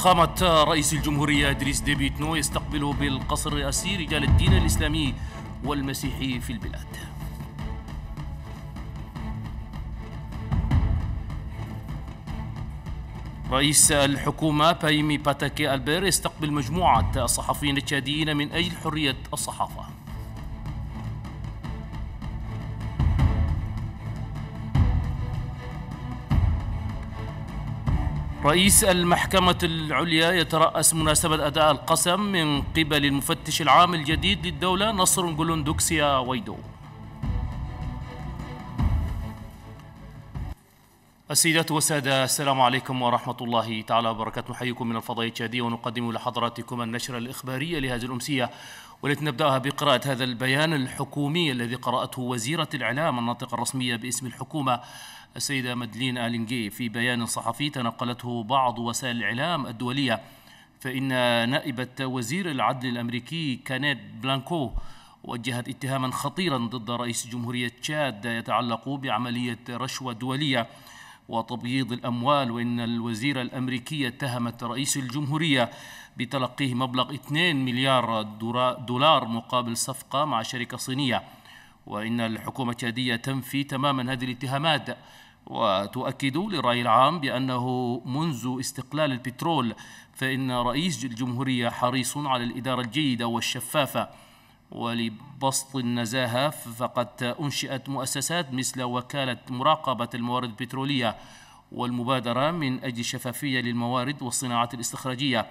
فخامة رئيس الجمهورية إدريس ديبي نو يستقبل بالقصر الرئاسي رجال الدين الإسلامي والمسيحي في البلاد رئيس الحكومة بايمي باتاكي ألبير يستقبل مجموعة الصحفيين التشاديين من أجل حرية الصحافة رئيس المحكمة العليا يترأس مناسبة أداء القسم من قبل المفتش العام الجديد للدولة نصر جولوندوكسيا ويدو السيدات والسادة السلام عليكم ورحمة الله تعالى وبركاته نحييكم من الفضاء التشادي ونقدم لحضراتكم النشرة الإخبارية لهذه الأمسية والتي نبدأها بقراءة هذا البيان الحكومي الذي قرأته وزيرة الإعلام الناطقة الرسمية باسم الحكومة السيدة مدلين آلينجي في بيان صحفي تنقلته بعض وسائل الإعلام الدولية فإن نائبة وزير العدل الأمريكي كانيت بلانكو وجهت اتهاما خطيرا ضد رئيس جمهورية تشاد يتعلق بعملية رشوة دولية وتبييض الأموال وإن الوزيرة الأمريكية اتهمت رئيس الجمهورية بتلقيه مبلغ 2 مليار دولار مقابل صفقة مع شركة صينية وإن الحكومة التشادية تنفي تماما هذه الاتهامات وتؤكد للرأي العام بأنه منذ استقلال البترول فإن رئيس الجمهورية حريص على الإدارة الجيدة والشفافة ولبسط النزاهة فقد أنشئت مؤسسات مثل وكالة مراقبة الموارد البترولية والمبادرة من أجل الشفافية للموارد والصناعات الاستخراجية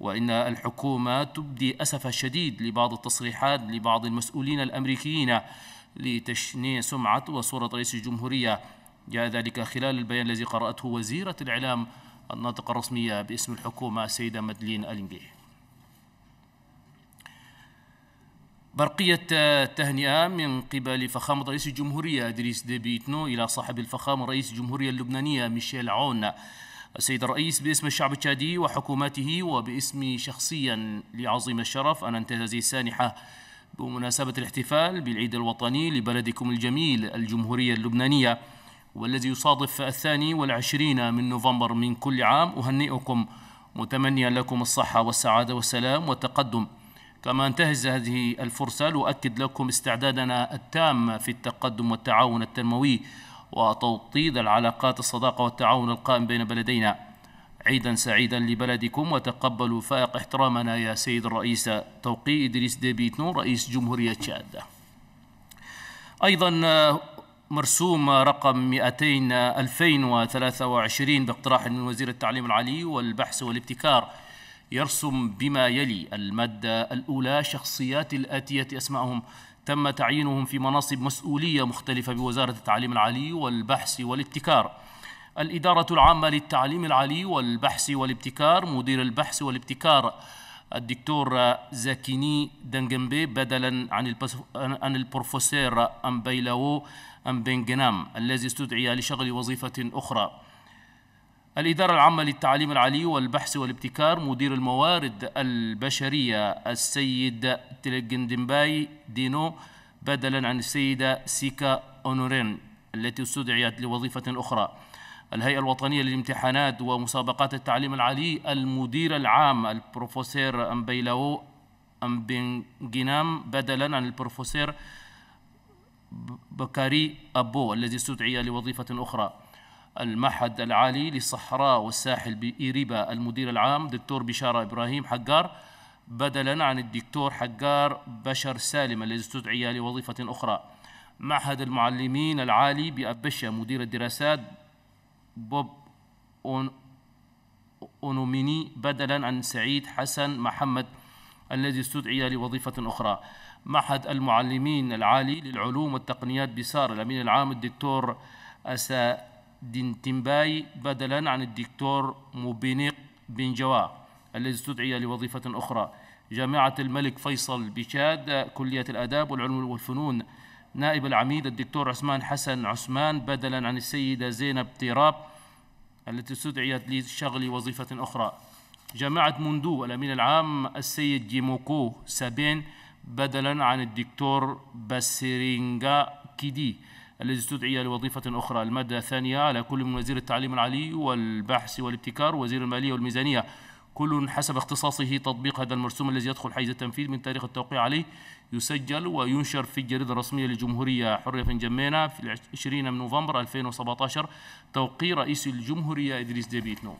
وإن الحكومة تبدي أسف الشديد لبعض التصريحات لبعض المسؤولين الأمريكيين لتشنيع سمعة وصورة رئيس الجمهورية جاء ذلك خلال البيان الذي قرأته وزيرة الإعلام الناطقة الرسمية باسم الحكومة السيدة مدلين ألينجيه برقية تهنئة من قبل فخامة رئيس الجمهورية إدريس ديبيتنو إلى صاحب الفخامة رئيس الجمهورية اللبنانية ميشيل عون السيد الرئيس باسم الشعب التشادي وحكومته وباسمي شخصيا لعظيم الشرف أن أنتهي هذه السانحة بمناسبة الاحتفال بالعيد الوطني لبلدكم الجميل الجمهورية اللبنانية والذي يصادف الثاني والعشرين من نوفمبر من كل عام أهنئكم متمنيا لكم الصحة والسعادة والسلام والتقدم كما انتهز هذه الفرصة لأؤكد لكم استعدادنا التام في التقدم والتعاون التنموي وتوطيد العلاقات الصداقة والتعاون القائم بين بلدينا عيدا سعيدا لبلدكم وتقبلوا فائق احترامنا يا سيد الرئيس توقي إدريس ديبيتنو رئيس جمهورية تشاد أيضا مرسوم رقم 200 2023 باقتراح من وزير التعليم العالي والبحث والابتكار يرسم بما يلي المادة الأولى شخصيات الآتية أسمائهم تم تعيينهم في مناصب مسؤولية مختلفة بوزارة التعليم العالي والبحث والابتكار الإدارة العامة للتعليم العالي والبحث والابتكار مدير البحث والابتكار الدكتور زاكيني دنجمبي بدلا عن عن البروفيسور أمبيلاو أمبنجنام الذي استدعي لشغل وظيفة أخرى الإدارة العامة للتعليم العالي والبحث والابتكار مدير الموارد البشرية السيد تلجندمباي دينو بدلا عن السيدة سيكا أونورين التي استدعيت لوظيفة أخرى الهيئة الوطنية للامتحانات ومسابقات التعليم العالي المدير العام البروفيسور أمبيلاو أمبينجينام بدلا عن البروفيسور بكاري أبو الذي استدعي لوظيفة أخرى المعهد العالي للصحراء والساحل بإيريبا المدير العام دكتور بشارة إبراهيم حقار بدلا عن الدكتور حقار بشر سالم الذي استدعي لوظيفة أخرى معهد المعلمين العالي بأبشة مدير الدراسات بوب أون أونوميني بدلا عن سعيد حسن محمد الذي استدعي لوظيفة أخرى معهد المعلمين العالي للعلوم والتقنيات بسار الأمين العام الدكتور أسا دينتيمباي بدلا عن الدكتور موبينيق بن جوا الذي استدعي لوظيفة أخرى جامعة الملك فيصل بشاد كلية الآداب والعلوم والفنون نائب العميد الدكتور عثمان حسن عثمان بدلا عن السيدة زينب تيراب التي استدعيت لشغل وظيفة أخرى جامعة موندو الأمين العام السيد جيموكو سابين بدلا عن الدكتور باسيرينغا كيدي الذي استدعي لوظيفة أخرى المادة الثانية على كل من وزير التعليم العالي والبحث والابتكار وزير المالية والميزانية كل حسب اختصاصه تطبيق هذا المرسوم الذي يدخل حيز التنفيذ من تاريخ التوقيع عليه يسجل وينشر في الجريدة الرسمية للجمهورية حرية جمينا في 20 من نوفمبر 2017 توقيع رئيس الجمهورية إدريس ديبيتنو